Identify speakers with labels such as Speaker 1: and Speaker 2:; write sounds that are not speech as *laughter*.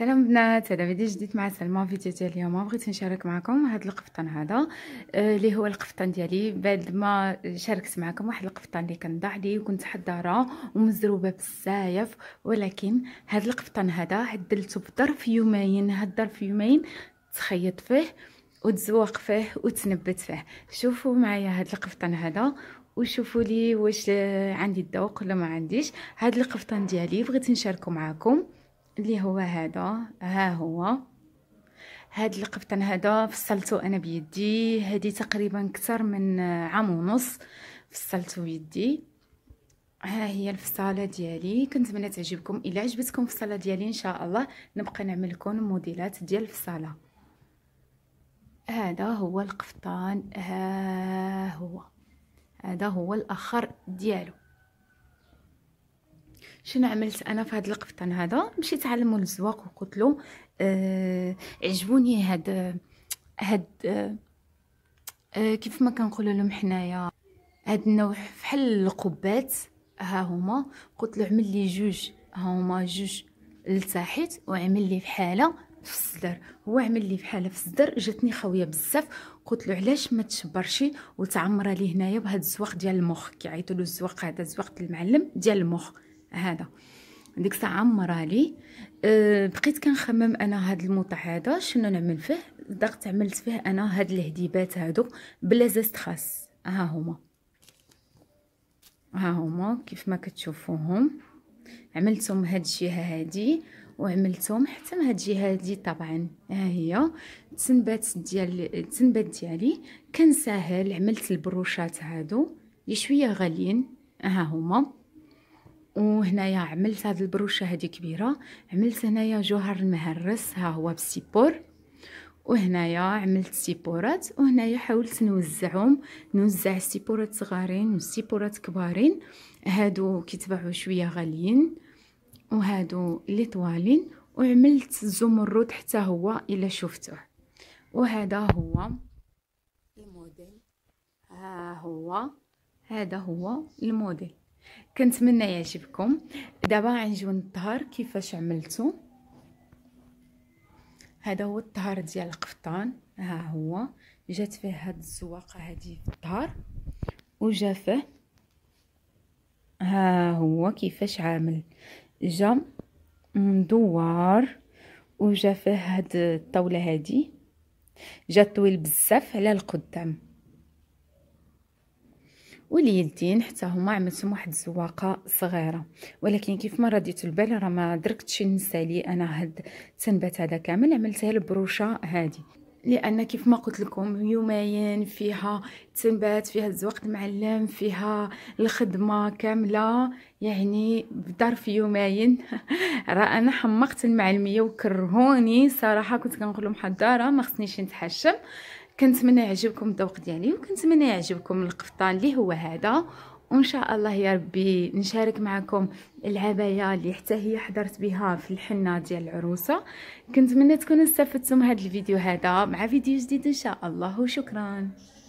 Speaker 1: سلام بنات هذا فيديو جديد مع سلمى فيديو ديال اليوم بغيت نشارك معكم هذا القفطان هذا آه، اللي هو القفطان ديالي بعد ما شاركت معكم واحد القفطان اللي كنضع ضاع لي وكنت حضاره ومزروبه بزاف ولكن هذا القفطان هذا عدلته بظرف يومين هاد الظرف يومين تخيط فيه وتزوق فيه وتنبت فيه شوفوا معايا هاد القفطان هذا وشوفوا لي واش آه، عندي الذوق ولا ما عنديش هاد القفطان ديالي بغيت نشاركه معكم اللي هو هذا ها هو هاد القبطان هذا فصلته انا بيدي هادي تقريبا اكثر من عام ونص فصلته بيدي ها هي الفصاله ديالي كنتمنى تعجبكم الا عجبتكم الفصاله ديالي ان شاء الله نبقى نعمل لكم موديلات ديال الفصاله هذا هو القفطان ها هو هذا هو الاخر ديالو شنو عملت انا في هذا القفطان هذا مشيت علمو الزواق وقلت له آه عجبوني هاد هاد آه, آه، كيف ما كنقولوا لهم حنايا هاد النوع بحال القبات ها هما قلت له عمل لي جوج ها هما جوج لتحت وعمل لي بحاله في الصدر هو عمل لي بحاله في الصدر جاتني خاويه بزاف قلت له علاش ما تشبرشي وتعمر لي هنايا بهاد الزواق ديال المخ كيعيطوا له الزواق هذا الزواق المعلم ديال المخ هذا ديك الساعه عمرها لي أه بقيت كنخمم انا هاد الموطع هذا شنو نعمل فيه دقت عملت فيه انا هاد الهديبات هادو بلا زيست خاص ها هما ها هما كيف ما كتشوفوهم عملتهم هاد الجهه هادي وعملتهم حتى من هاد الجهه هادي طبعا ها هي التنبات ديال التنبات ديالي كان ساهل عملت البروشات هادو شويه غاليين ها هما وهنايا عملت هاد البروشه هادي كبيره عملت هنايا جوهر المهرس ها هو بالسيبور وهنايا عملت سيبورات وهنايا حاولت نوزعهم نوزع سيبورات صغارين وسيبورات كبارين هادو كيتباعوا شويه غاليين وهادو اللي طوالين وعملت الزمرد حتى هو الا شفتوه وهذا هو الموديل ها هو هذا هو الموديل كنتمنى يعجبكم دابا غنجيو نطهر كيفاش عملتو هذا هو الطهر ديال القفطان ها هو جات فيه هاد الزواقه هذه في الطهر وجا فيه ها هو كيفاش عامل جا مدوار وجا فيه هاد الطاوله هذه جا طويل بزاف على القدام واليدين حتى هما عملتهم واحد الزواقه صغيره ولكن كيف ما رديت البال راه ما دركتش ننسى لي انا هاد التنبات هذا كامل عملتها البروشه هادي لان كيف ما قلت لكم يومين فيها تنبات فيها الزواق المعلم فيها الخدمه كامله يعني بظرف يومين *laughs* راه انا حمقت المعلميه وكرهوني صراحه كنت كنقول لهم حضاره ما خصنيش نتحشم كنتمنى يعجبكم الذوق ديالي وكنتمنى يعجبكم القفطان اللي هو هذا وان شاء الله يا ربي نشارك معكم العبايه اللي حتى هي حضرت بها في الحنه ديال العروسه كنتمنى تكونوا استفدتم هذا الفيديو هذا مع فيديو جديد ان شاء الله وشكرا